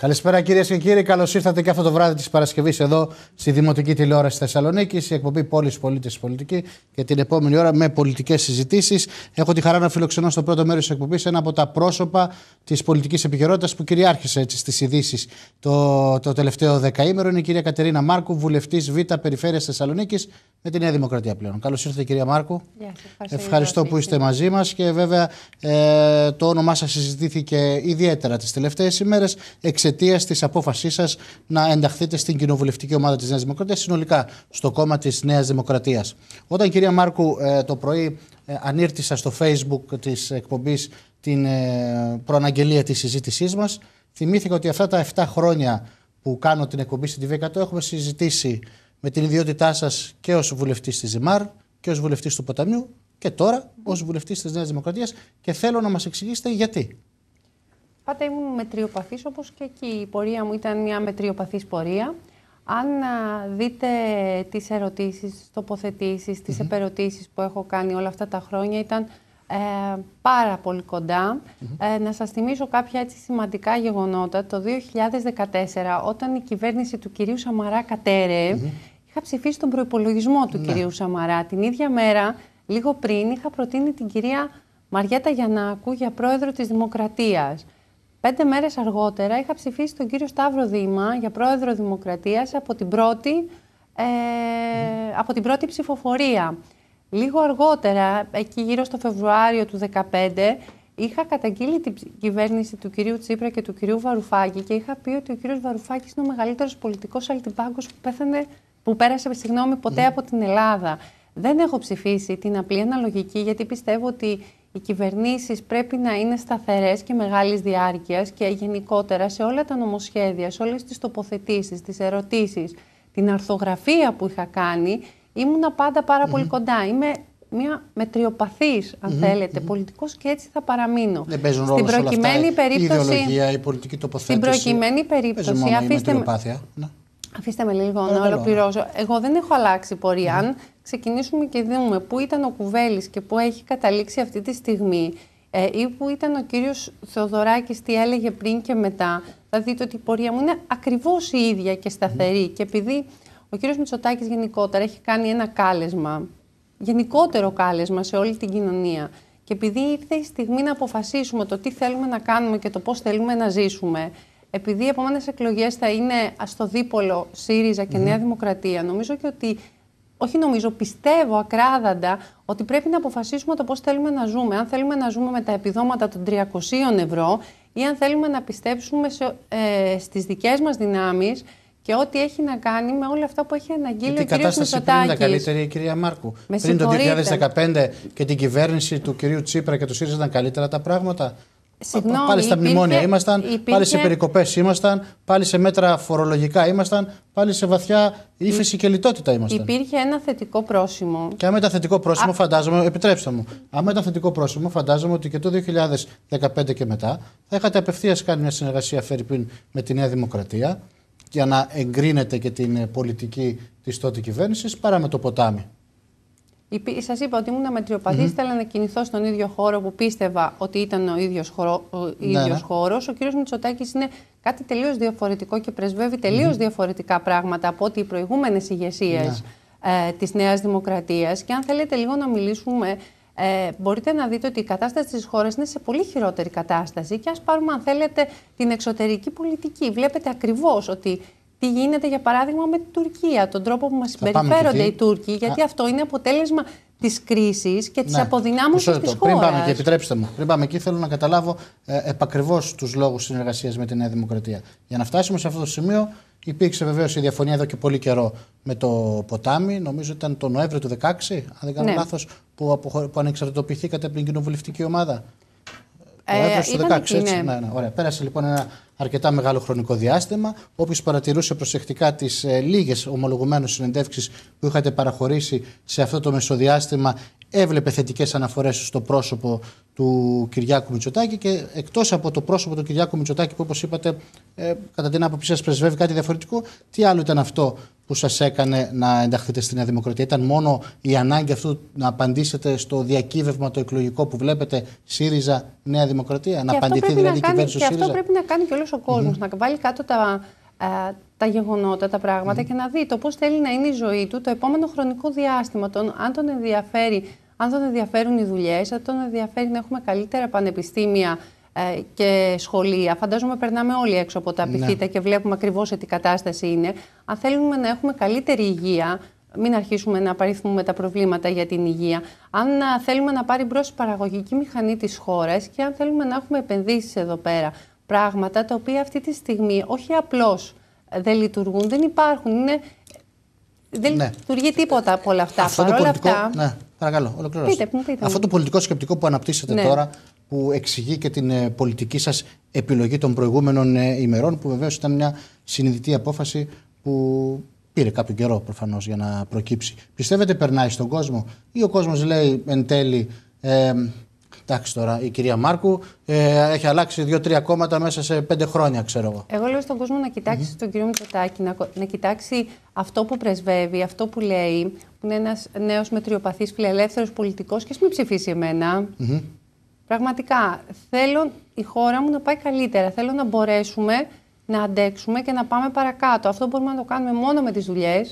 Καλησπέρα κυρίες και κύριοι. Καλώς ήρθατε και αυτό το βράδυ της Παρασκευής εδώ στη Δημοτική Τηλεόραση Θεσσαλονίκη, η εκπομπή Πόλης Πολίτε Πολιτική και την επόμενη ώρα με πολιτικές συζητήσεις. Έχω τη χαρά να φιλοξενώ στο πρώτο μέρος της εκπομπής ένα από τα πρόσωπα της πολιτικής επικαιρότητας που κυριάρχησε στις ειδήσεις το, το τελευταίο δεκαήμερο. Είναι η κυρία Κατερίνα Μάρκου, βουλευτής Β' Περιφέρειας Θεσσαλονίκης με τη Νέα Δημοκρατία πλέον. Καλώς ήρθατε, κυρία Μάρκου. Yeah, ευχαριστώ, ευχαριστώ που είστε μαζί μας και βέβαια ε, το όνομά σας συζητήθηκε ιδιαίτερα τις τελευταίες ημέρες εξαιτίας της απόφασής σας να ενταχθείτε στην κοινοβουλευτική ομάδα της Νέας Δημοκρατίας, συνολικά στο κόμμα της Νέας Δημοκρατίας. Όταν, κυρία Μάρκου, ε, το πρωί ε, ανήρτησα στο Facebook της εκπομπής την ε, προαναγγελία της συζήτησής μας, θυμήθηκα ότι αυτά τα 7 χρόνια που κάνω την εκπομπή στην TV100 έχουμε συζητήσει με την ιδιότητά σας και ως βουλευτής της ΖΙΜΑΡ και ως βουλευτής του Ποταμιού και τώρα ως βουλευτής της Νέας Δημοκρατίας και θέλω να μας εξηγήσετε γιατί. Πάντα ήμουν μετριοπαθής, όπως και εκεί η πορεία μου ήταν μια μετριοπαθής πορεία. Αν δείτε τις ερωτήσεις, τις τοποθετήσεις, τις mm-hmm. επερωτήσεις που έχω κάνει όλα αυτά τα χρόνια ήταν ε, πάρα πολύ κοντά. Mm-hmm. Ε, να σας θυμίσω κάποια έτσι σημαντικά γεγονότα. Το 2014, όταν η κυβέρνηση του κυρίου Σαμαρά Κατέρε mm-hmm είχα ψηφίσει τον προπολογισμό του ναι. κυρίου Σαμαρά. Την ίδια μέρα, λίγο πριν, είχα προτείνει την κυρία Μαριέτα Γιαννάκου για πρόεδρο της Δημοκρατίας. Πέντε μέρες αργότερα είχα ψηφίσει τον κύριο Σταύρο Δήμα για πρόεδρο Δημοκρατίας από την πρώτη. Ε, από την πρώτη ψηφοφορία. Λίγο αργότερα, εκεί γύρω στο Φεβρουάριο του 2015, είχα καταγγείλει την κυβέρνηση του κυρίου Τσίπρα και του κυρίου Βαρουφάκη και είχα πει ότι ο κύριος Βαρουφάκης είναι ο μεγαλύτερος πολιτικός αλτιμπάγκος που πέθανε που πέρασε, συγγνώμη, ποτέ ναι. από την Ελλάδα. Δεν έχω ψηφίσει την απλή αναλογική, γιατί πιστεύω ότι οι κυβερνήσεις πρέπει να είναι σταθερές και μεγάλης διάρκειας και γενικότερα σε όλα τα νομοσχέδια, σε όλες τις τοποθετήσεις, τις ερωτήσεις, την αρθογραφία που είχα κάνει, ήμουνα πάντα πάρα πολύ κοντά. Είμαι μια μετριοπαθής, αν θέλετε, mm πολιτικός και έτσι θα παραμείνω. Δεν παίζουν ρόλο στην προκειμένη αυτά, περίπτωση. Η ιδεολογία, η πολιτική τοποθέτηση. Στην προκειμένη περίπτωση, αφήστε με. Αφήστε με λίγο να ναι. ολοκληρώσω. Εγώ δεν έχω αλλάξει πορεία. Αν ξεκινήσουμε και δούμε πού ήταν ο Κουβέλης και πού έχει καταλήξει αυτή τη στιγμή ε, ή πού ήταν ο κύριος Θεοδωράκης, τι έλεγε πριν και μετά, θα δείτε ότι η πορεία μου είναι ακριβώς η ίδια και σταθερή. Και επειδή ο κύριος Μητσοτάκης γενικότερα έχει κάνει ένα κάλεσμα, γενικότερο κάλεσμα σε όλη την κοινωνία, και επειδή ήρθε η στιγμή να αποφασίσουμε το τι θέλουμε να κάνουμε και το πώς θέλουμε να ζήσουμε, επειδή οι επόμενε εκλογές θα είναι στο δίπολο ΣΥΡΙΖΑ και mm Νέα Δημοκρατία, νομίζω και ότι. Όχι νομίζω, πιστεύω ακράδαντα ότι πρέπει να αποφασίσουμε το πώς θέλουμε να ζούμε. Αν θέλουμε να ζούμε με τα επιδόματα των 300 ευρώ ή αν θέλουμε να πιστέψουμε ε, στις δικές μας δυνάμεις και ό,τι έχει να κάνει με όλα αυτά που έχει αναγγείλει ο κ. Μητσοτάκης. τι κατάσταση πριν καλύτερη η κυρία Μάρκου. Με πριν το 2015 και την κυβέρνηση του κυρίου Τσίπρα και του ΣΥΡΙΖΑ ήταν καλύτερα τα πράγματα πάλι στα μνημόνια υπήρχε, ήμασταν, πάλι σε περικοπές ήμασταν, πάλι σε μέτρα φορολογικά ήμασταν, πάλι σε βαθιά ύφεση και λιτότητα ήμασταν. Υπήρχε ένα θετικό πρόσημο. Και άμα ήταν θετικό πρόσημο, φαντάζομαι, ε, επιτρέψτε μου, άμα ήταν θετικό πρόσημο, φαντάζομαι ότι και το 2015 και μετά θα είχατε απευθείας κάνει μια συνεργασία Φερρυπίν με τη Νέα Δημοκρατία για να εγκρίνετε και την ε, πολιτική της τότε κυβέρνησης παρά με το ποτάμι. Σας είπα ότι ήμουν μετριοπαθής. Mm-hmm. Θέλω να κινηθώ στον ίδιο χώρο που πίστευα ότι ήταν ο ίδιος χώρο. Ο, ναι, ναι. ίδιος ο κύριος Μητσοτάκης είναι κάτι τελείως διαφορετικό και πρεσβεύει διαφορετικά πράγματα από ό,τι οι προηγούμενες ηγεσίες ναι. ε, της Νέας Δημοκρατίας. Και αν θέλετε λίγο να μιλήσουμε, ε, μπορείτε να δείτε ότι η κατάσταση της χώρας είναι σε πολύ χειρότερη κατάσταση. Και ας πάρουμε, αν θέλετε, την εξωτερική πολιτική. Βλέπετε ακριβώς ότι τι γίνεται για παράδειγμα με την Τουρκία, τον τρόπο που μας συμπεριφέρονται οι Τούρκοι, γιατί αυτό είναι αποτέλεσμα της κρίσης και της ναι. αποδυνάμωσης τη χώρα. Πριν πάμε και επιτρέψτε μου, πριν πάμε εκεί, θέλω να καταλάβω ε, επακριβώς τους λόγους συνεργασίας με τη Νέα Δημοκρατία. Για να φτάσουμε σε αυτό το σημείο, υπήρξε βεβαίως η διαφωνία εδώ και πολύ καιρό με το ποτάμι. Νομίζω ήταν το Νοέμβριο του 2016, αν δεν κάνω ναι. λάθος, που, αποχω... που ανεξαρτητοποιηθήκατε από την κοινοβουλευτική ομάδα. Ε, ναι. ναι, ναι, ωραία. Πέρασε λοιπόν ένα αρκετά μεγάλο χρονικό διάστημα. Όποιο παρατηρούσε προσεκτικά τις ε, λίγες ομολογουμένε συνεντεύξεις που είχατε παραχωρήσει σε αυτό το μεσοδιάστημα, έβλεπε θετικές αναφορές στο πρόσωπο του Κυριάκου Μητσοτάκη και εκτός από το πρόσωπο του Κυριάκου Μητσοτάκη, που όπως είπατε, ε, κατά την άποψή σας πρεσβεύει κάτι διαφορετικό, τι άλλο ήταν αυτό που σας έκανε να ενταχθείτε στη Νέα Δημοκρατία. Ήταν μόνο η ανάγκη αυτού να απαντήσετε στο διακύβευμα το εκλογικό που βλέπετε ΣΥΡΙΖΑ Νέα Δημοκρατία. Και να απαντηθεί δηλαδή η κυβέρνηση ΣΥΡΙΖΑ. Και αυτό πρέπει να κάνει και όλος ο κόσμος, να βάλει κάτω τα, ε, τα γεγονότα, τα πράγματα mm. και να δει το πώς θέλει να είναι η ζωή του το επόμενο χρονικό διάστημα, τον, αν, τον ενδιαφέρει, αν τον ενδιαφέρουν οι δουλειές, αν τον ενδιαφέρει να έχουμε καλύτερα πανεπιστήμια ε, και σχολεία. Φαντάζομαι περνάμε όλοι έξω από τα ναι. πιθύτα και βλέπουμε ακριβώς τι κατάσταση είναι. Αν θέλουμε να έχουμε καλύτερη υγεία, μην αρχίσουμε να απαριθμούμε τα προβλήματα για την υγεία. Αν ε, θέλουμε να πάρει μπρος η παραγωγική μηχανή της χώρας και αν θέλουμε να έχουμε επενδύσεις εδώ πέρα. Πράγματα τα οποία αυτή τη στιγμή όχι απλώς ε, δεν λειτουργούν, δεν υπάρχουν. Είναι... Δεν ναι. λειτουργεί τίποτα από όλα αυτά. Αυτό αυτά. Ναι, παρακαλώ, Αυτό το πολιτικό σκεπτικό που αναπτύσσεται τώρα που εξηγεί και την ε, πολιτική σας επιλογή των προηγούμενων ε, ημερών που βεβαίως ήταν μια συνειδητή απόφαση που πήρε κάποιο καιρό προφανώς για να προκύψει. Πιστεύετε περνάει στον κόσμο ή ο κόσμος λέει εν τέλει ε, Εντάξει τώρα, η κυρία Μάρκου ε, έχει αλλάξει εχει αλλαξει κόμματα μέσα σε πέντε χρόνια, ξέρω εγώ. Εγώ λέω στον κόσμο να κοιτάξει τον κύριο Μητσοτάκη, να, να κοιτάξει αυτό που πρεσβεύει, αυτό που λέει, που είναι ένας νέος μετριοπαθής φιλελεύθερος πολιτικός και ας μην ψηφίσει εμένα. Πραγματικά θέλω η χώρα μου να πάει καλύτερα. Θέλω να μπορέσουμε να αντέξουμε και να πάμε παρακάτω. Αυτό μπορούμε να το κάνουμε μόνο με τις δουλειές,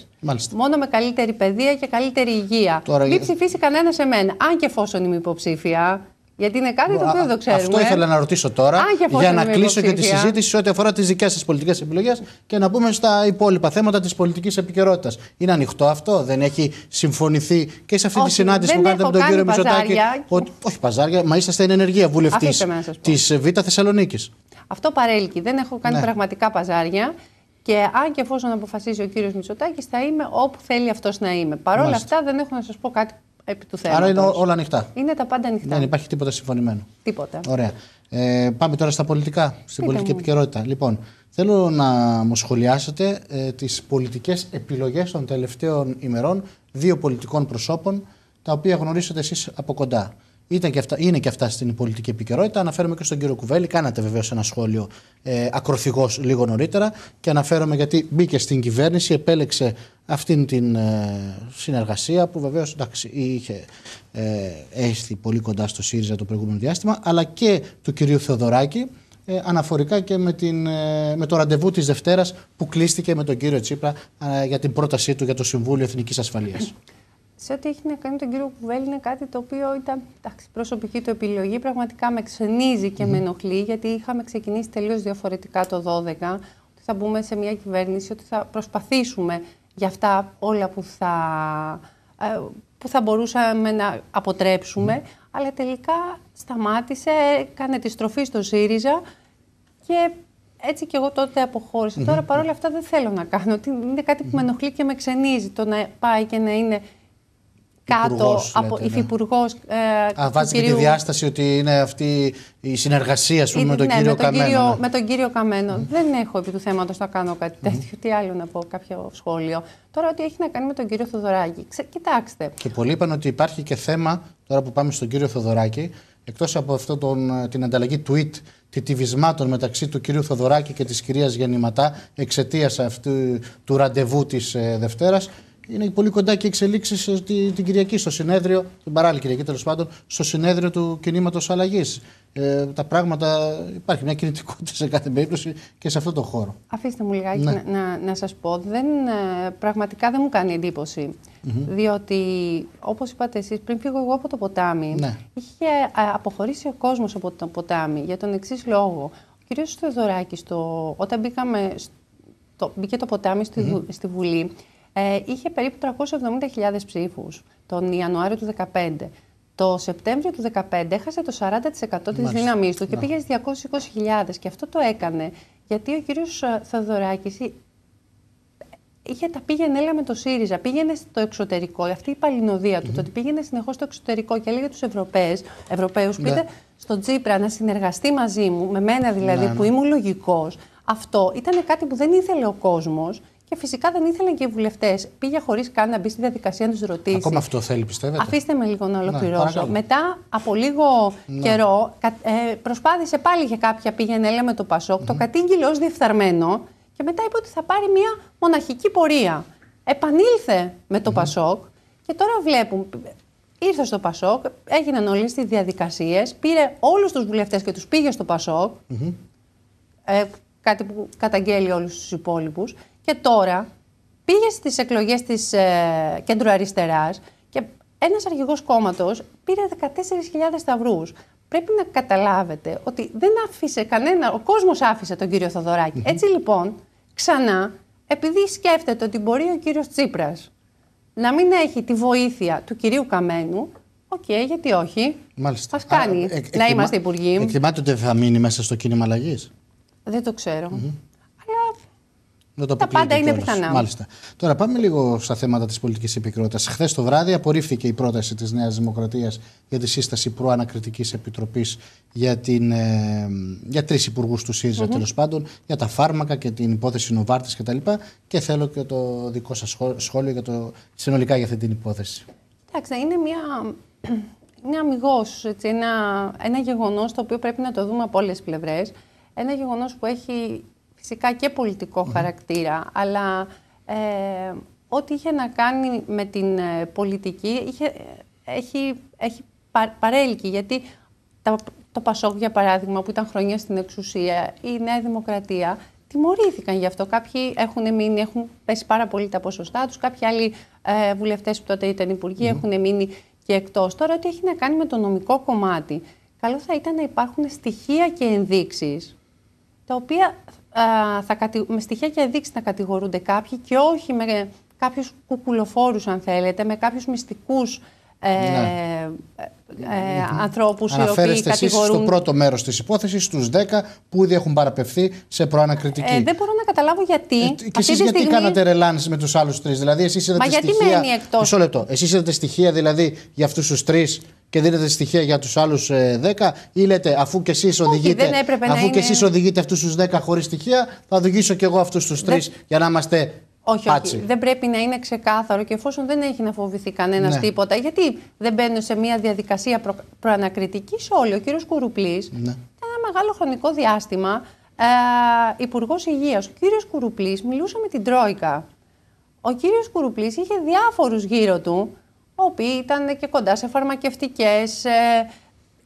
μόνο με καλύτερη παιδεία και καλύτερη υγεία. Τώρα... Μην ψηφίσει κανένας σε μένα, αν και εφόσον είμαι υποψήφια. Γιατί είναι κάτι το οποίο δεν ξέρουμε. Αυτό ε. ήθελα να ρωτήσω τώρα. για, να κλείσω και τη συζήτηση ό,τι αφορά τις δικές σας πολιτικές επιλογές και να μπούμε στα υπόλοιπα θέματα της πολιτικής επικαιρότητας. Είναι ανοιχτό αυτό, δεν έχει συμφωνηθεί και σε αυτή όχι, τη συνάντηση που κάνετε με τον κύριο Μητσοτάκη. Ότι, όχι παζάρια, μα είσαστε εν ενεργεία βουλευτής της Β' Θεσσαλονίκης. Αυτό παρέλκει. Δεν έχω κάνει ναι. πραγματικά παζάρια. Και αν και εφόσον αποφασίζει ο κύριος Μητσοτάκης, θα είμαι όπου θέλει αυτός να είμαι. Παρ' όλα αυτά, δεν έχω να σας πω κάτι Άρα είναι όλα ανοιχτά. Είναι τα πάντα ανοιχτά. Δεν υπάρχει τίποτα συμφωνημένο. Τίποτα. Ωραία. Ε, πάμε τώρα στα πολιτικά, στην Πείτε πολιτική επικαιρότητα. Λοιπόν, θέλω να μου σχολιάσετε ε, τις πολιτικές επιλογές των τελευταίων ημερών δύο πολιτικών προσώπων, τα οποία γνωρίσατε εσείς από κοντά. Ήταν και αυτά, είναι και αυτά στην πολιτική επικαιρότητα. Αναφέρομαι και στον κύριο Κουβέλη. Κάνατε βεβαίως ένα σχόλιο ε, λίγο νωρίτερα. Και αναφέρομαι γιατί μπήκε στην κυβέρνηση, επέλεξε αυτήν την ε, συνεργασία που βεβαίως είχε ε, έρθει πολύ κοντά στο ΣΥΡΙΖΑ το προηγούμενο διάστημα, αλλά και του κυρίου Θεοδωράκη. Ε, αναφορικά και με, την, ε, με το ραντεβού της Δευτέρας που κλείστηκε με τον κύριο Τσίπρα για την πρότασή του για το Συμβούλιο Εθνικής Ασφαλείας σε ό,τι έχει να κάνει τον κύριο Κουβέλη, είναι κάτι το οποίο ήταν εντάξει, προσωπική του επιλογή. Πραγματικά με ξενίζει και mm με ενοχλεί, γιατί είχαμε ξεκινήσει τελείως διαφορετικά το 2012. Ότι θα μπούμε σε μια κυβέρνηση, ότι θα προσπαθήσουμε για αυτά όλα που θα, ε, θα μπορούσαμε να αποτρέψουμε. Αλλά τελικά σταμάτησε, έκανε τη στροφή στο ΣΥΡΙΖΑ και έτσι και εγώ τότε αποχώρησα. Τώρα παρόλα αυτά δεν θέλω να κάνω. Είναι κάτι που με ενοχλεί και με ξενίζει το να πάει και να είναι κάτω από ναι. υφυπουργός ε, βάζει και τη διάσταση ότι είναι αυτή η συνεργασία σου ε, ναι, με τον κύριο Καμένο. Ναι. με τον κύριο Δεν έχω επί του θέματος να κάνω κάτι Τι άλλο να πω, κάποιο σχόλιο. Τώρα, ό,τι έχει να κάνει με τον κύριο Θοδωράκη. κοιτάξτε. Και πολλοί είπαν ότι υπάρχει και θέμα, τώρα που πάμε στον κύριο Θοδωράκη, εκτός από αυτό ε, την ανταλλαγή tweet τιτιβισμάτων μεταξύ του κυρίου Θοδωράκη και της κυρίας Γεννηματά εξαιτίας αυτού του ραντεβού της ε, Δευτέρας είναι πολύ κοντά και εξελίξει την Κυριακή στο συνέδριο, την παράλληλη Κυριακή τέλος πάντων, στο συνέδριο του κινήματος αλλαγής. Ε, τα πράγματα, υπάρχει μια κινητικότητα σε κάθε περίπτωση και σε αυτό το χώρο. Αφήστε μου λιγάκι ναι. να, να, σας πω, δεν, ε, πραγματικά δεν μου κάνει διότι όπως είπατε εσείς, πριν φύγω εγώ από το ποτάμι, ναι. είχε ε, αποχωρήσει ο κόσμος από το ποτάμι για τον εξής λόγο. Ο κ. Στεδωράκη, όταν μπήκαμε μπήκε το ποτάμι στη Βουλή, ε, είχε περίπου 370.000 ψήφους τον Ιανουάριο του 2015. Το Σεπτέμβριο του 2015 έχασε το 40% της δύναμη δύναμής του και ναι. πήγε στι 220.000 και αυτό το έκανε γιατί ο κύριος ε, Θεοδωράκης είχε τα πήγαινε, έλα με το ΣΥΡΙΖΑ, πήγαινε στο εξωτερικό. Αυτή η παλινοδία του, mm το ότι πήγαινε συνεχώς στο εξωτερικό και έλεγε τους Ευρωπαίου, yeah. πείτε ναι. στον Τσίπρα να συνεργαστεί μαζί μου, με μένα δηλαδή, ναι, που ήμουν λογικός. Αυτό ήταν κάτι που δεν ήθελε ο κόσμος και φυσικά δεν ήθελαν και οι βουλευτές. Πήγε χωρίς καν να μπει στη διαδικασία να τους ρωτήσει. Ακόμα αυτό θέλει, πιστεύετε. Αφήστε με λίγο να ναι, ολοκληρώσω. Μετά από λίγο ναι. καιρό, ε, προσπάθησε πάλι για κάποια πήγαινε, έλα με το πασοκ το κατήγγειλε ως διεφθαρμένο και μετά είπε ότι θα πάρει μια μοναχική πορεία. Επανήλθε με το mm Πασόκ και τώρα βλέπουν. Ήρθε στο Πασόκ, έγιναν όλες τις διαδικασίες, πήρε όλους τους βουλευτές και τους πήγε στο πασοκ Ε, κάτι που καταγγέλει όλους τους υπόλοιπους. Και τώρα πήγε στις εκλογές της ε, κέντρου αριστεράς και ένας αρχηγός κόμματος πήρε 14.000 σταυρούς. Πρέπει να καταλάβετε ότι δεν άφησε κανένα, ο κόσμος άφησε τον κύριο Έτσι λοιπόν, ξανά, επειδή σκέφτεται ότι μπορεί ο κύριος Τσίπρας να μην έχει τη βοήθεια του κυρίου Καμένου, Οκ, γιατί όχι. Μάλιστα. Ας κάνει ε, να είμαστε υπουργοί. Εκτιμάται ότι θα μείνει μέσα στο κίνημα αλλαγής. Δεν το ξερω τα πάντα είναι πιθανά. Μάλιστα. Τώρα πάμε λίγο στα θέματα της πολιτικής επικρότητα. Χθες το βράδυ απορρίφθηκε η πρόταση της Νέας Δημοκρατίας για τη σύσταση προανακριτικής επιτροπής για, ε, για τρεις υπουργούς του ΣΥΡΙΖΑ mm-hmm. τέλος πάντων, για τα φάρμακα και την υπόθεση Νοβάρτης κτλ. Και, και θέλω και το δικό σας σχόλιο για το, συνολικά για αυτή την υπόθεση. Εντάξει, είναι μια. Είναι αμυγός, ένα, ένα γεγονός το οποίο πρέπει να το δούμε από όλες τις πλευρές. Ένα γεγονός που έχει φυσικά και πολιτικό mm. χαρακτήρα, αλλά ε, ό,τι είχε να κάνει με την ε, πολιτική είχε, έχει, έχει παρέλκει, γιατί τα, το Πασόκ, για παράδειγμα, που ήταν χρόνια στην εξουσία, η Νέα Δημοκρατία, τιμωρήθηκαν γι' αυτό. Κάποιοι έχουν μείνει, έχουν πέσει πάρα πολύ τα ποσοστά τους, κάποιοι άλλοι ε, βουλευτές που τότε ήταν υπουργοί mm. έχουν μείνει και εκτός. Τώρα, ό,τι έχει να κάνει με το νομικό κομμάτι, καλό θα ήταν να υπάρχουν στοιχεία και ενδείξεις, τα οποία θα κατη... με στοιχεία και δείξει να κατηγορούνται κάποιοι και όχι με κάποιους κουκουλοφόρους αν θέλετε, με κάποιους μυστικούς ε, ναι. ε, ε, ε ανθρώπους οι οποίοι κατηγορούν... στο πρώτο μέρος της υπόθεσης, στους 10 που ήδη έχουν παραπευθεί σε προανακριτική. Ε, δεν μπορώ να καταλάβω γιατί. Ε, και εσείς γιατί στιγμή... κάνατε ρελάνς με τους άλλους τρεις. Δηλαδή εσείς είδατε Μα γιατί στοιχεία... μένει εκτός. Μισό λεπτό. Εσείς είδατε στοιχεία δηλαδή για αυτούς τους τρεις και δίνετε στοιχεία για τους άλλους 10, ε, ή λέτε αφού και εσείς οδηγείτε, αφού και οδηγείτε αυτούς τους 10 χωρίς στοιχεία, θα οδηγήσω και εγώ αυτούς τους 3 για να είμαστε όχι, Δεν πρέπει να είναι ξεκάθαρο και εφόσον δεν έχει να φοβηθεί κανένας ναι. τίποτα, γιατί δεν μπαίνουν σε μια διαδικασία προ, προανακριτικής όλοι. Ο κύριος Κουρουπλής, ναι. ένα μεγάλο χρονικό διάστημα, ε, υπουργός υγείας. Ο κύριος Κουρουπλής μιλούσε με την Τρόικα. Ο κύριος Κουρουπλής είχε διάφορους γύρω του, οι οποίοι ήταν και κοντά σε φαρμακευτικές. Ε,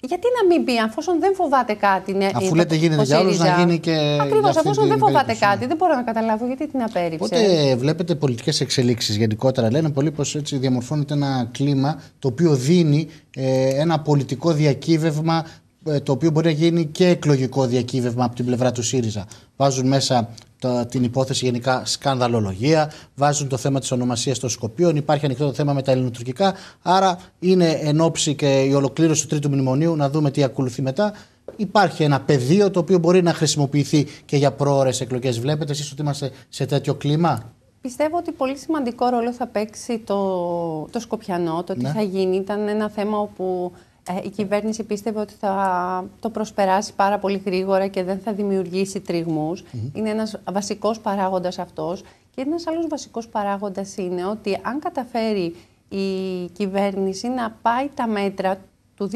γιατί να μην πει, αφού δεν φοβάται κάτι. Ναι, Αφού λέτε γίνεται για άλλου, να γίνει και. Ακριβώ, αφού δεν φοβάται ναι. κάτι, δεν μπορώ να καταλάβω γιατί την απέρριψε. Οπότε βλέπετε πολιτικές εξελίξεις γενικότερα. Λένε πολύ πως έτσι διαμορφώνεται ένα κλίμα το οποίο δίνει ε, ένα πολιτικό διακύβευμα ε, το οποίο μπορεί να γίνει και εκλογικό διακύβευμα από την πλευρά του ΣΥΡΙΖΑ. Βάζουν μέσα το την υπόθεση γενικά σκανδαλολογία, βάζουν το θέμα της ονομασίας των Σκοπίων, υπάρχει ανοιχτό το θέμα με τα ελληνοτουρκικά. Άρα είναι εν ώψη και η ολοκλήρωση του Τρίτου Μνημονίου, να δούμε τι ακολουθεί μετά. Υπάρχει ένα πεδίο το οποίο μπορεί να χρησιμοποιηθεί και για πρόορε εκλογές. Βλέπετε εσείς ότι είμαστε σε τέτοιο κλίμα. Πιστεύω ότι πολύ σημαντικό ρόλο θα παίξει το, το Σκοπιανό, το τι ναι. θα γίνει. Ήταν ένα θέμα όπου ε, η κυβέρνηση πίστευε ότι θα το προσπεράσει πάρα πολύ γρήγορα και δεν θα δημιουργήσει Είναι ένας βασικός παράγοντας αυτός. Και ένας άλλος βασικός παράγοντας είναι ότι αν καταφέρει η κυβέρνηση να πάει τα μέτρα του 2019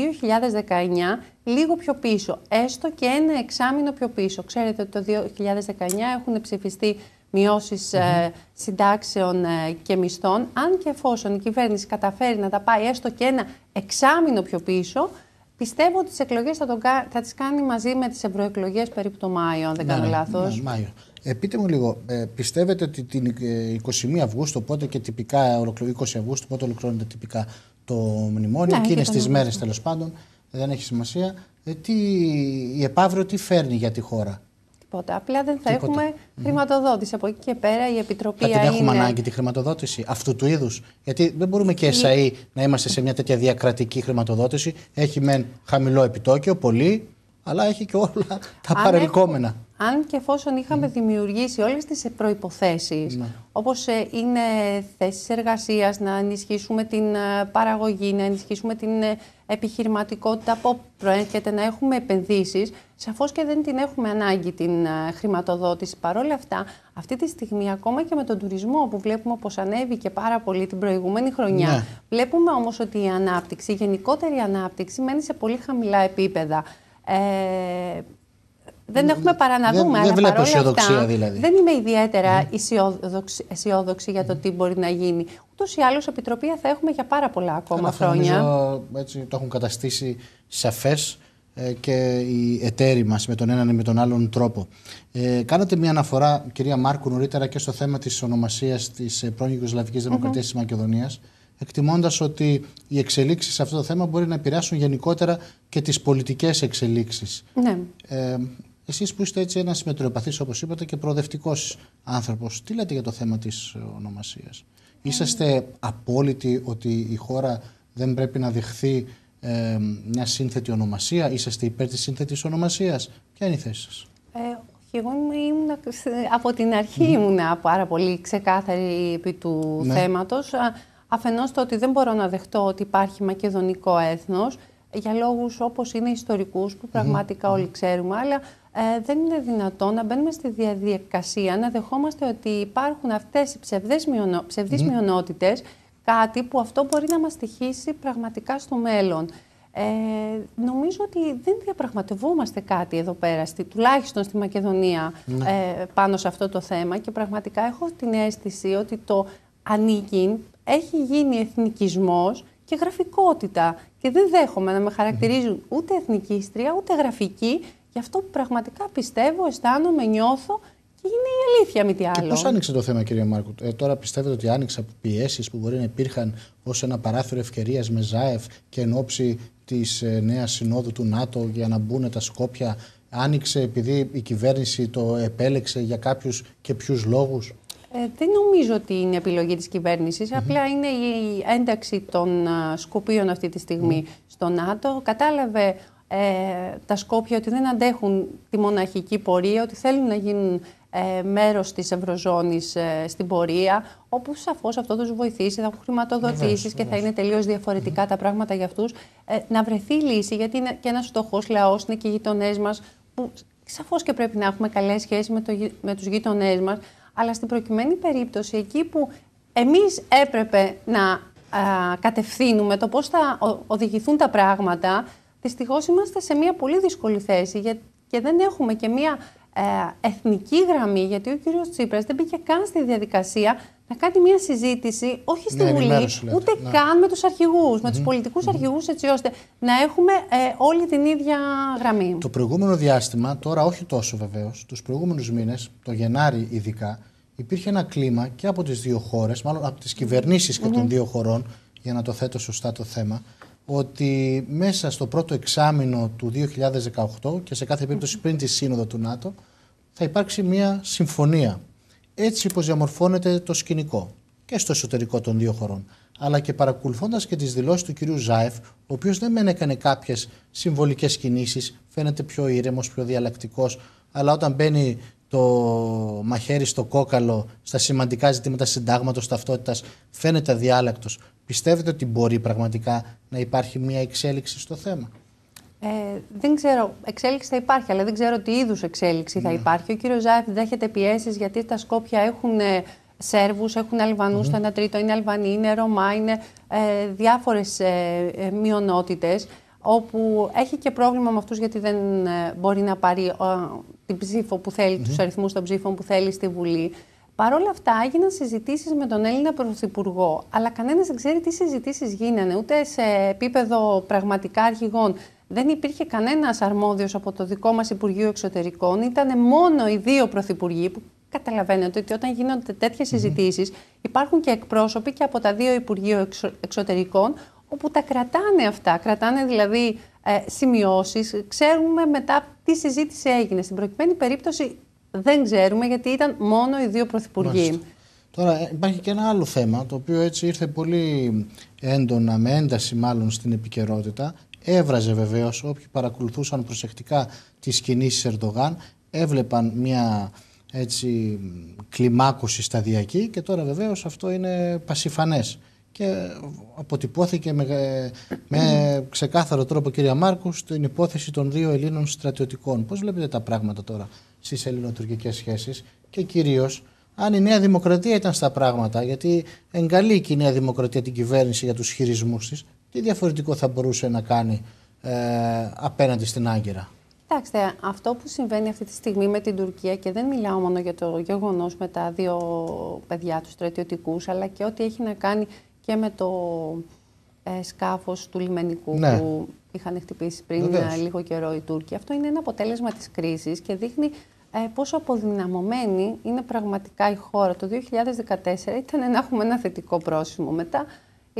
λίγο πιο πίσω, έστω και ένα εξάμηνο πιο πίσω. Ξέρετε ότι το 2019 έχουν ψηφιστεί Μειώσεις mm ε, mm-hmm. συντάξεων ε, και μισθών, αν και εφόσον η κυβέρνηση καταφέρει να τα πάει έστω και ένα εξάμεινο πιο πίσω, πιστεύω ότι τις εκλογές θα, τον, θα τις κάνει μαζί με τις ευρωεκλογές περίπου το Μάιο, αν δεν ναι, κάνω ναι, λάθος. Ναι, Μάιο. Ε, πείτε μου λίγο, ε, πιστεύετε ότι την 21 Αυγούστου, οπότε και τυπικά, 20 Αυγούστου, οπότε ολοκληρώνεται τυπικά το μνημόνιο ναι, και είναι στι μέρες τέλος πάντων, δεν έχει σημασία, ε, τι, η επαύριο τι φέρνει για τη χώρα τίποτα. Απλά δεν θα έχουμε χρηματοδότηση. Από εκεί και πέρα η Επιτροπή. Θα την έχουμε ανάγκη τη χρηματοδότηση αυτού του είδους. Γιατί δεν μπορούμε και εσαί να είμαστε σε μια τέτοια διακρατική χρηματοδότηση. Έχει μεν χαμηλό επιτόκιο, πολύ, αλλά έχει και όλα τα παρελκόμενα αν και εφόσον είχαμε ναι. δημιουργήσει όλες τις ε, προϋποθέσεις, όπω ναι. όπως ε, είναι θέσεις εργασίας, να ενισχύσουμε την ε, παραγωγή, να ενισχύσουμε την επιχειρηματικότητα που προέρχεται, να έχουμε επενδύσεις, σαφώς και δεν την έχουμε ανάγκη την χρηματοδότηση. Παρ' όλα αυτά, αυτή τη στιγμή ακόμα και με τον τουρισμό που βλέπουμε πως ανέβηκε πάρα πολύ την προηγούμενη χρονιά, ναι. βλέπουμε όμως ότι η ανάπτυξη, η γενικότερη ανάπτυξη μένει σε πολύ χαμηλά επίπεδα. Ε, δεν έχουμε παρά να δούμε. Δεν, δεν βλέπω αισιοδοξία δηλαδή. Δεν είμαι ιδιαίτερα αισιόδοξη, για το τι μπορεί να γίνει. Ούτως ή άλλως, επιτροπία θα έχουμε για πάρα πολλά ακόμα χρόνια. Νομίζω, έτσι το έχουν καταστήσει σαφές ε, και οι εταίροι μας με τον έναν ή με τον άλλον τρόπο. Ε, κάνατε μια αναφορά, κυρία Μάρκου, νωρίτερα και στο θέμα της ονομασίας της ε, πρώην Ιουγκοσλαβικής Δημοκρατίας mm-hmm. της Μακεδονίας, εκτιμώντας ότι οι εξελίξεις σε αυτό το θέμα μπορεί να επηρεάσουν γενικότερα και τις πολιτικές εξελίξεις. Ναι. Ε, Εσείς που είστε έτσι ένας μετροεπαθή, όπως είπατε, και προοδευτικός άνθρωπος, τι λέτε για το θέμα της ονομασίας. Είσαστε απόλυτοι ότι η χώρα δεν πρέπει να δεχθεί ε, μια σύνθετη ονομασία, είσαστε υπέρ της σύνθετης ονομασίας. Ποια είναι η θέση σας. Ε, εγώ ήμουν, από την αρχή mm. ήμουν πάρα πολύ ξεκάθαρη επί του ναι. θέματος. Αφενός το ότι δεν μπορώ να δεχτώ ότι υπάρχει μακεδονικό έθνος για λόγους όπως είναι ιστορικούς που πραγματικά όλοι ξέρουμε, αλλά ε, δεν είναι δυνατόν να μπαίνουμε στη διαδικασία να δεχόμαστε ότι υπάρχουν αυτές οι ψευδές μειονο, ψευδείς μειονότητες, κάτι που αυτό μπορεί να μας στοιχήσει πραγματικά στο μέλλον. Ε, νομίζω ότι δεν διαπραγματευόμαστε κάτι εδώ πέρα, στη, τουλάχιστον στη Μακεδονία, ναι. ε, πάνω σε αυτό το θέμα και πραγματικά έχω την αίσθηση ότι το ανήκει έχει γίνει εθνικισμός και γραφικότητα. Και δεν δέχομαι να με χαρακτηρίζουν ούτε εθνικίστρια, ούτε γραφική για αυτό που πραγματικά πιστεύω, αισθάνομαι, νιώθω και είναι η αλήθεια, με τι άλλο. Πώς άνοιξε το θέμα, κύριε Μάρκο. Ε, τώρα πιστεύετε ότι άνοιξε από πιέσεις που μπορεί να υπήρχαν ως ένα παράθυρο ευκαιρίας με ΖΑΕΦ και εν ώψη της ε, νέας συνόδου του ΝΑΤΟ για να μπουν τα Σκόπια. Άνοιξε επειδή η κυβέρνηση το επέλεξε για κάποιους και ποιους λόγους. Ε, δεν νομίζω ότι είναι επιλογή της κυβερνησης απλά είναι η ένταξη των ε, Σκοπίων αυτή τη στιγμή mm. στο ΝΑΤΟ. Κατάλαβε ε, τα Σκόπια ότι δεν αντέχουν τη μοναχική πορεία, ότι θέλουν να γίνουν ε, μέρος της Ευρωζώνης στην πορεία, όπου σαφώς αυτό τους βοηθήσει, θα έχουν και θα είναι τελείως τα πράγματα για αυτούς. Να βρεθεί λύση, γιατί είναι και ένας φτωχός λαός, είναι και οι γειτονές μας, που σαφώς και πρέπει να έχουμε καλές σχέσεις με, το, με τους γειτονές μας, αλλά στην προκειμένη περίπτωση, εκεί που εμείς έπρεπε να α, κατευθύνουμε το πώς θα οδηγηθούν τα πράγματα, δυστυχώς είμαστε σε μια πολύ δύσκολη θέση και δεν έχουμε και μια ε, εθνική γραμμή, γιατί ο κύριος Τσίπρας δεν μπήκε καν στη διαδικασία να κάνει μια συζήτηση, όχι στη Βουλή, ούτε καν με τους αρχηγου με τους πολιτικού αρχηγούς, έτσι ώστε να έχουμε ε, όλη την ίδια γραμμή. Το προηγούμενο διάστημα, τώρα όχι τόσο βεβαίως, τους προηγούμενους μήνες, το Γενάρη ειδικά, υπήρχε ένα κλίμα και από τις δύο χώρες, μάλλον από τις κυβερνήσεις και των δύο χωρών, για να το θέτω σωστά το θέμα, ότι μέσα στο πρώτο εξάμεινο του 2018 και σε κάθε περίπτωση πριν τη σύνοδο του ΝΑΤΟ, θα υπάρξει μια συμφωνία έτσι διαμορφώνεται το σκηνικό και στο εσωτερικό των δύο χωρών. Αλλά και παρακολουθώντας και τις δηλώσεις του κυρίου Ζάεφ, ο οποίος δεν μεν έκανε κάποιες συμβολικές κινήσεις, φαίνεται πιο ήρεμος, πιο διαλλακτικός, αλλά όταν μπαίνει το μαχαίρι στο κόκαλο στα σημαντικά ζητήματα συντάγματος ταυτότητας, φαίνεται αδιάλακτος. Πιστεύετε ότι μπορεί πραγματικά να υπάρχει μια εξέλιξη στο θέμα. Ε, δεν ξέρω, εξέλιξη θα υπάρχει, αλλά δεν ξέρω τι είδους εξέλιξη θα ναι. υπάρχει. Ο κύριος Ζάεφ δέχεται πιέσεις γιατί τα Σκόπια σέρβου, ε, Σέρβους, Αλβανού Αλβανούς mm-hmm. 1 τρίτο, είναι Αλβανοί, είναι Ρωμά, είναι ε, διάφορες ε, ε όπου έχει και πρόβλημα με αυτούς γιατί δεν ε, μπορεί να πάρει την ψήφο που θέλει, mm-hmm. τους αριθμούς των ψήφων που θέλει στη Βουλή. Παρ' όλα αυτά έγιναν συζητήσεις με τον Έλληνα Πρωθυπουργό, αλλά κανένας δεν ξέρει τι συζητήσεις γίνανε, ούτε σε επίπεδο πραγματικά αρχηγών δεν υπήρχε κανένας αρμόδιος από το δικό μας Υπουργείο Εξωτερικών. Ήταν μόνο οι δύο πρωθυπουργοί που καταλαβαίνετε ότι όταν τέτοιε συζητήσεις, υπάρχουν και εκπρόσωποι και από τα δύο Υπουργείο Εξωτερικών όπου τα κρατάνε αυτά, κρατάνε δηλαδή ε, σημειώσεις, ξέρουμε μετά τι συζήτηση έγινε. Στην προκειμένη περίπτωση δεν ξέρουμε γιατί ήταν μόνο οι δύο πρωθυπουργοί. Τώρα υπάρχει και ένα άλλο θέμα το οποίο έτσι ήρθε πολύ έντονα, με ένταση μάλλον στην επικαιρότητα Έβραζε βεβαίως όποιοι παρακολουθούσαν προσεκτικά τις κινήσεις Ερντογάν, έβλεπαν μια έτσι, κλιμάκωση σταδιακή και τώρα βεβαίως αυτό είναι πασιφανές. Και αποτυπώθηκε με, με ξεκάθαρο τρόπο, κύριε Μάρκου, στην υπόθεση των δύο Ελλήνων στρατιωτικών. Πώς βλέπετε τα πράγματα τώρα στις ελληνοτουρκικές σχέσεις και κυρίως. αν η Νέα Δημοκρατία ήταν στα πράγματα, γιατί εγκαλεί και η Νέα Δημοκρατία την κυβέρνηση για τους χειρισμούς της τι διαφορετικό θα μπορούσε να κάνει ε, απέναντι στην Άγκυρα. Κοιτάξτε, αυτό που συμβαίνει αυτή τη στιγμή με την Τουρκία και δεν μιλάω μόνο για το γεγονός με τα δύο παιδιά τους στρατιωτικούς, αλλά και ό,τι έχει να κάνει και με το ε, σκάφος του λιμενικού ναι. που είχαν χτυπήσει πριν ε, λίγο καιρό οι Τούρκοι. Αυτό είναι ένα αποτέλεσμα της κρίσης και δείχνει ε, πόσο αποδυναμωμένη είναι πραγματικά η χώρα. Το 2014 ήταν να έχουμε ένα θετικό πρόσημο. Μετά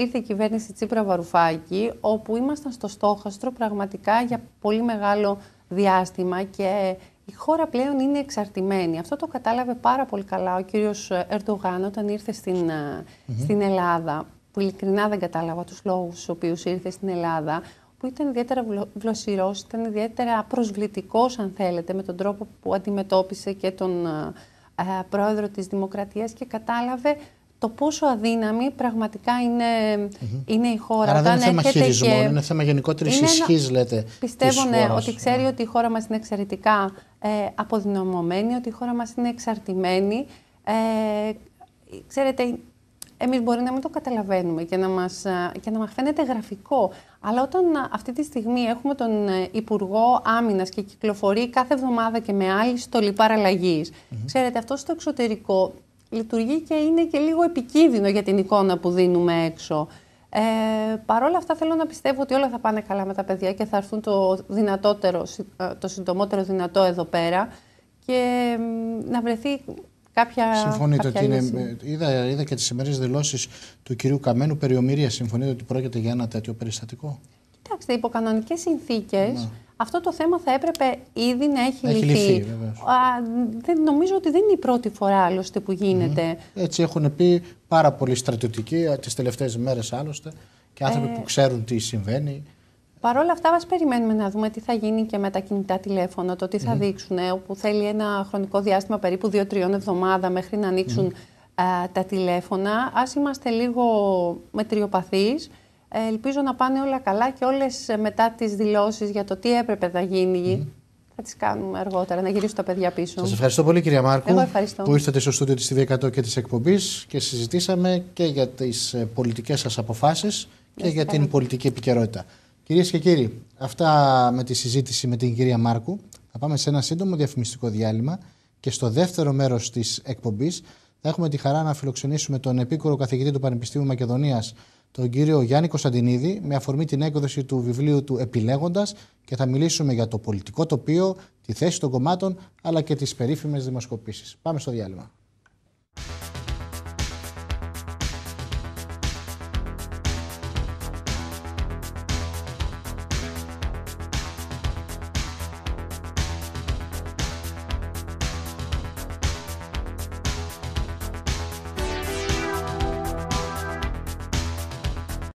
ήρθε η κυβέρνηση Τσίπρα Βαρουφάκη, όπου ήμασταν στο στόχαστρο πραγματικά για πολύ μεγάλο διάστημα και η χώρα πλέον είναι εξαρτημένη. Αυτό το κατάλαβε πάρα πολύ καλά ο κύριος Ερντογάν όταν ήρθε στην, ε, στην Ελλάδα, που ειλικρινά δεν κατάλαβα τους λόγους στους οποίους ήρθε στην Ελλάδα, που ήταν ιδιαίτερα βλοσιρός, ήταν ιδιαίτερα προσβλητικός αν θέλετε με τον τρόπο που αντιμετώπισε και τον ε, ε, πρόεδρο της Δημοκρατίας και κατάλαβε το πόσο αδύναμη πραγματικά είναι, mm-hmm. είναι η χώρα. Άρα δεν είναι θέμα χειρισμών, και... είναι θέμα γενικότερης ισχύς, λέτε. Πιστεύω ναι, χώρας. ότι ξέρει ναι. ότι η χώρα μας είναι εξαιρετικά ε, αποδυναμωμένη, ότι η χώρα μας είναι εξαρτημένη. Ε, ξέρετε, εμείς μπορεί να μην το καταλαβαίνουμε και να, μας, ε, φαίνεται γραφικό. Αλλά όταν ε, αυτή τη στιγμή έχουμε τον ε, Υπουργό Άμυνας και κυκλοφορεί κάθε εβδομάδα και με άλλη παραλλαγή, ξέρετε, αυτό στο εξωτερικό λειτουργεί και είναι και λίγο επικίνδυνο για την εικόνα που δίνουμε έξω. Ε, Παρ' όλα αυτά θέλω να πιστεύω ότι όλα θα πάνε καλά με τα παιδιά και θα έρθουν το, δυνατότερο, ε, το συντομότερο δυνατό εδώ πέρα και να βρεθεί κάποια. Συμφωνείτε κάποια ότι είναι. Ε, είδα, είδα και τις ημέρες δηλώσεις του κυρίου Καμένου περιομήρια. Συμφωνείτε ότι πρόκειται για ένα τέτοιο περιστατικό. Κοιτάξτε, υπό κανονικές συνθήκε αυτό το θέμα θα έπρεπε ήδη να έχει, έχει λυθεί. Α, δεν, νομίζω ότι δεν είναι η πρώτη φορά άλλωστε που γίνεται. Έτσι έχουν πει πάρα πολλοί στρατιωτικοί τις τελευταίες μέρες άλλωστε και άνθρωποι ε, που ξέρουν τι συμβαίνει. Παρ' όλα αυτά, μας περιμένουμε να δούμε τι θα γίνει και με τα κινητά τηλέφωνα, το τι θα mm. δείξουν, ε, όπου θέλει ένα χρονικό διάστημα περίπου 2-3 εβδομάδα μέχρι να ανοίξουν τα τηλέφωνα. Ας είμαστε λίγο μετριοπαθείς ελπίζω να πάνε όλα καλά και όλες ε, μετά τις δηλώσεις για το τι έπρεπε να γίνει θα τις κάνουμε αργότερα, να γυρίσουν τα παιδιά πίσω. Σας ευχαριστώ πολύ κυρία Μάρκου που ήρθατε στο στούντιο της TV100 και της εκπομπής και συζητήσαμε και για τις ε, πολιτικές σας αποφάσεις και για την πολιτική επικαιρότητα. Κυρίες και κύριοι, αυτά με τη συζήτηση με την κυρία Μάρκου. Θα πάμε σε ένα σύντομο διαφημιστικό διάλειμμα και στο δεύτερο μέρος της εκπομπής θα έχουμε τη χαρά να φιλοξενήσουμε τον επίκουρο καθηγητή του Πανεπιστήμιου Μακεδονίας τον κύριο Γιάννη Κωνσταντινίδη με αφορμή την έκδοση του βιβλίου του «Επιλέγοντας» και θα μιλήσουμε για το πολιτικό τοπίο, τη θέση των κομμάτων αλλά και τις περίφημες δημοσκοπήσεις. Πάμε στο διάλειμμα.